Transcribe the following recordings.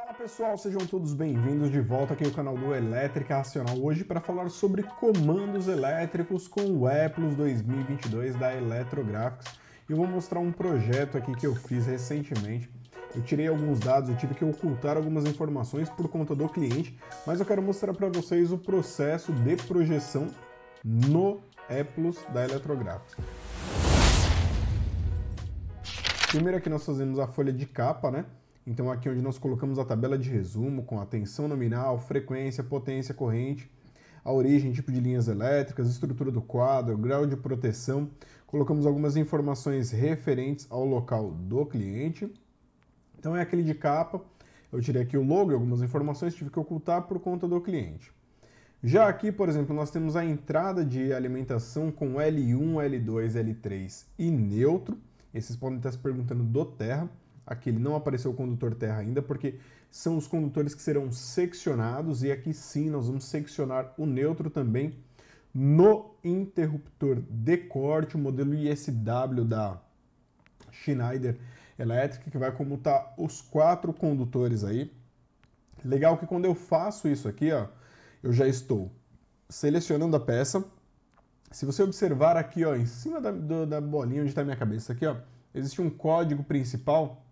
Fala pessoal, sejam todos bem-vindos de volta aqui ao canal do Elétrica Racional hoje para falar sobre comandos elétricos com o Eplus 2022 da Electrographics. Eu vou mostrar um projeto aqui que eu fiz recentemente. Eu tirei alguns dados, eu tive que ocultar algumas informações por conta do cliente, mas eu quero mostrar para vocês o processo de projeção no Eplus da Electrographics. Primeiro aqui nós fazemos a folha de capa, né? Então, aqui onde nós colocamos a tabela de resumo com a tensão nominal, frequência, potência corrente, a origem, tipo de linhas elétricas, estrutura do quadro, grau de proteção, colocamos algumas informações referentes ao local do cliente. Então, é aquele de capa. Eu tirei aqui o logo e algumas informações tive que ocultar por conta do cliente. Já aqui, por exemplo, nós temos a entrada de alimentação com L1, L2, L3 e neutro. Esses podem estar se perguntando do terra. Aqui ele não apareceu o condutor terra ainda, porque são os condutores que serão seccionados, e aqui sim nós vamos seccionar o neutro também no interruptor de corte, o modelo ISW da Schneider Electric, que vai comutar os quatro condutores aí. Legal que quando eu faço isso aqui, ó, eu já estou selecionando a peça. Se você observar aqui, ó, em cima da, do, da bolinha onde está minha cabeça aqui, ó, existe um código principal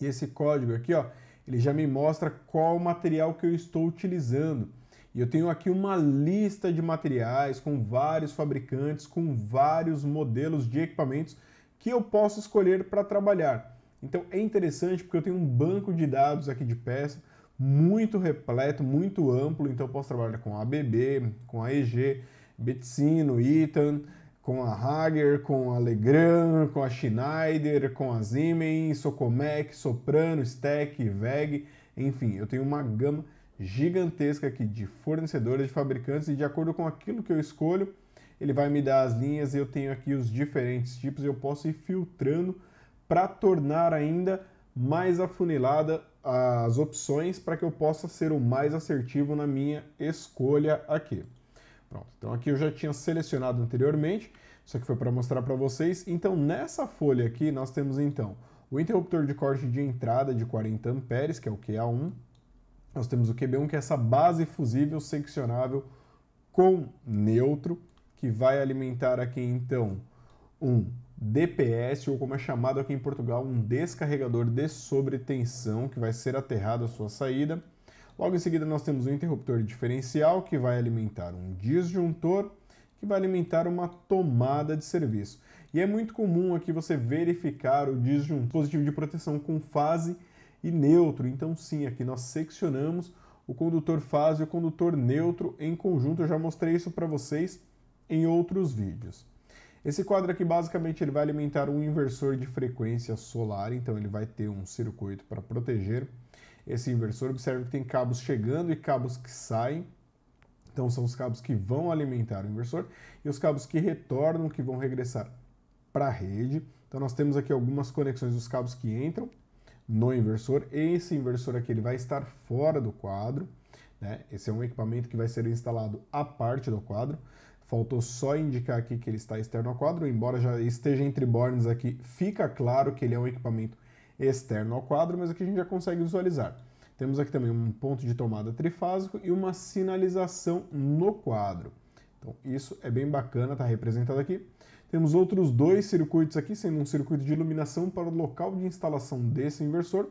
e esse código aqui, ó, ele já me mostra qual material que eu estou utilizando. E eu tenho aqui uma lista de materiais com vários fabricantes, com vários modelos de equipamentos que eu posso escolher para trabalhar. Então é interessante porque eu tenho um banco de dados aqui de peça muito repleto, muito amplo, então eu posso trabalhar com a ABB, com a EG, Betsino, Eaton, com a Hager, com a Legrand, com a Schneider, com a Siemens, Socomec, Soprano, Steck, Veg, enfim, eu tenho uma gama gigantesca aqui de fornecedores, de fabricantes e de acordo com aquilo que eu escolho, ele vai me dar as linhas e eu tenho aqui os diferentes tipos e eu posso ir filtrando para tornar ainda mais afunilada as opções para que eu possa ser o mais assertivo na minha escolha aqui. Pronto, então aqui eu já tinha selecionado anteriormente, só que foi para mostrar para vocês. Então nessa folha aqui nós temos então o interruptor de corte de entrada de 40 amperes, que é o QA1. Nós temos o QB1, que é essa base fusível seccionável com neutro, que vai alimentar aqui então um DPS, ou como é chamado aqui em Portugal, um descarregador de sobretensão, que vai ser aterrado à sua saída. Logo em seguida, nós temos um interruptor diferencial que vai alimentar um disjuntor que vai alimentar uma tomada de serviço. E é muito comum aqui você verificar o disjuntor, dispositivo de proteção com fase e neutro. Então sim, aqui nós seccionamos o condutor fase e o condutor neutro em conjunto. Eu já mostrei isso para vocês em outros vídeos. Esse quadro aqui basicamente ele vai alimentar um inversor de frequência solar, então ele vai ter um circuito para proteger esse inversor. Observe que tem cabos chegando e cabos que saem. Então são os cabos que vão alimentar o inversor e os cabos que retornam, que vão regressar para a rede. Então nós temos aqui algumas conexões dos cabos que entram no inversor. Esse inversor aqui ele vai estar fora do quadro. Né? Esse é um equipamento que vai ser instalado à parte do quadro. Faltou só indicar aqui que ele está externo ao quadro, embora já esteja entre bornes aqui, fica claro que ele é um equipamento externo ao quadro, mas aqui a gente já consegue visualizar. Temos aqui também um ponto de tomada trifásico e uma sinalização no quadro. Então isso é bem bacana, está representado aqui. Temos outros dois circuitos aqui, sendo um circuito de iluminação para o local de instalação desse inversor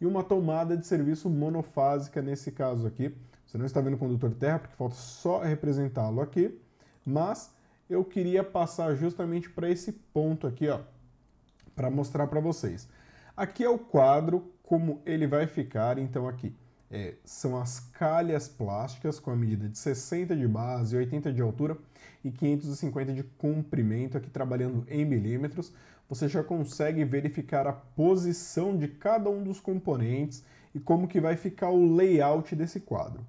e uma tomada de serviço monofásica nesse caso aqui. Você não está vendo o condutor terra, porque falta só representá-lo aqui, mas eu queria passar justamente para esse ponto aqui, ó, para mostrar para vocês. Aqui é o quadro como ele vai ficar, então aqui é, são as calhas plásticas com a medida de 60 de base, 80 de altura e 550 de comprimento, aqui trabalhando em milímetros. Você já consegue verificar a posição de cada um dos componentes e como que vai ficar o layout desse quadro.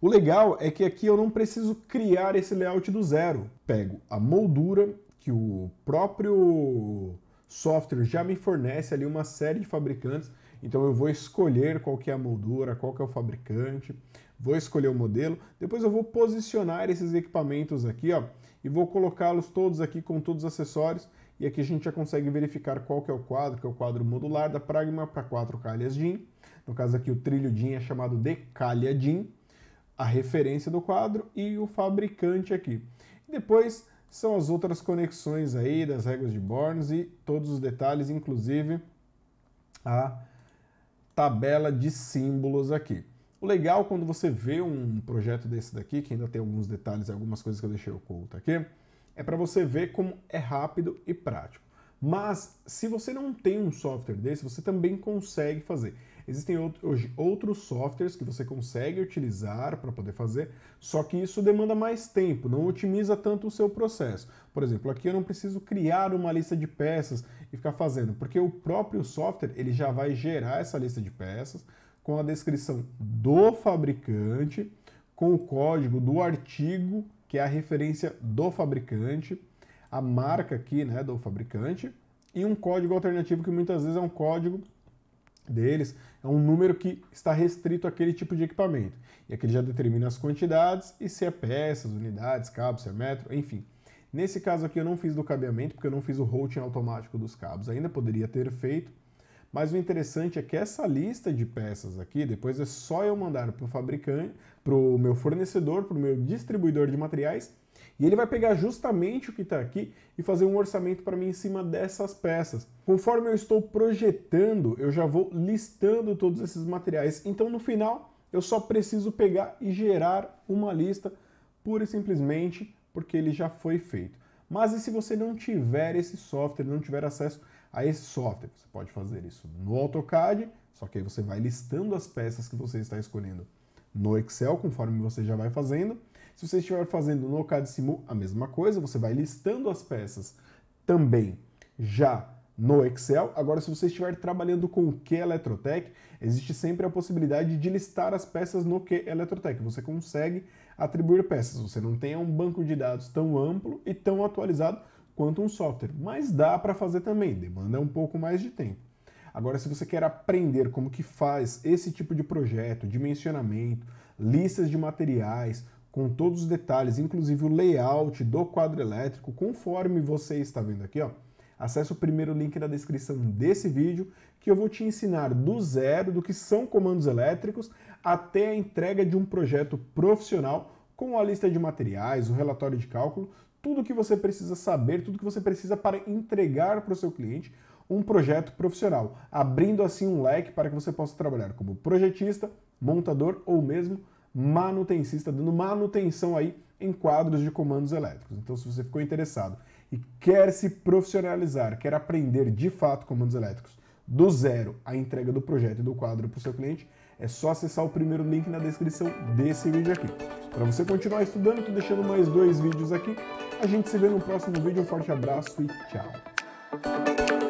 O legal é que aqui eu não preciso criar esse layout do zero. Pego a moldura que o próprio software já me fornece ali uma série de fabricantes, então eu vou escolher qual que é a moldura, qual que é o fabricante, vou escolher o modelo, depois eu vou posicionar esses equipamentos aqui, ó, e vou colocá-los todos aqui com todos os acessórios, e aqui a gente já consegue verificar qual que é o quadro, que é o quadro modular da Pragma para quatro calhas DIN, no caso aqui o trilho DIN é chamado de calha DIN, a referência do quadro e o fabricante aqui. Depois são as outras conexões aí das regras de Borns e todos os detalhes, inclusive a tabela de símbolos aqui. O legal quando você vê um projeto desse daqui, que ainda tem alguns detalhes, algumas coisas que eu deixei oculto aqui, é para você ver como é rápido e prático. Mas se você não tem um software desse, você também consegue fazer. Existem hoje outros softwares que você consegue utilizar para poder fazer, só que isso demanda mais tempo, não otimiza tanto o seu processo. Por exemplo, aqui eu não preciso criar uma lista de peças e ficar fazendo, porque o próprio software ele já vai gerar essa lista de peças com a descrição do fabricante, com o código do artigo, que é a referência do fabricante, a marca aqui né, do fabricante, e um código alternativo que muitas vezes é um código deles é um número que está restrito àquele tipo de equipamento. E aqui ele já determina as quantidades e se é peças, unidades, cabos, se é metro, enfim. Nesse caso aqui eu não fiz do cabeamento, porque eu não fiz o routing automático dos cabos. Ainda poderia ter feito, mas o interessante é que essa lista de peças aqui, depois é só eu mandar para o fabricante, para o meu fornecedor, para o meu distribuidor de materiais, e ele vai pegar justamente o que está aqui e fazer um orçamento para mim em cima dessas peças. Conforme eu estou projetando, eu já vou listando todos esses materiais. Então no final, eu só preciso pegar e gerar uma lista pura e simplesmente porque ele já foi feito. Mas e se você não tiver esse software, não tiver acesso a esse software. Você pode fazer isso no AutoCAD, só que aí você vai listando as peças que você está escolhendo no Excel, conforme você já vai fazendo. Se você estiver fazendo no Simu, a mesma coisa, você vai listando as peças também já no Excel. Agora, se você estiver trabalhando com o Q Eletrotec, existe sempre a possibilidade de listar as peças no Q Eletrotec. Você consegue atribuir peças. Você não tem um banco de dados tão amplo e tão atualizado, quanto um software, mas dá para fazer também, demanda um pouco mais de tempo. Agora, se você quer aprender como que faz esse tipo de projeto, dimensionamento, listas de materiais, com todos os detalhes, inclusive o layout do quadro elétrico, conforme você está vendo aqui, ó, acesse o primeiro link da descrição desse vídeo, que eu vou te ensinar do zero do que são comandos elétricos até a entrega de um projeto profissional com a lista de materiais, o relatório de cálculo, tudo que você precisa saber, tudo que você precisa para entregar para o seu cliente um projeto profissional, abrindo assim um leque para que você possa trabalhar como projetista, montador ou mesmo manutencista, dando manutenção aí em quadros de comandos elétricos. Então, se você ficou interessado e quer se profissionalizar, quer aprender de fato comandos elétricos do zero a entrega do projeto e do quadro para o seu cliente, é só acessar o primeiro link na descrição desse vídeo aqui. Para você continuar estudando, estou deixando mais dois vídeos aqui a gente se vê no próximo vídeo. Um forte abraço e tchau.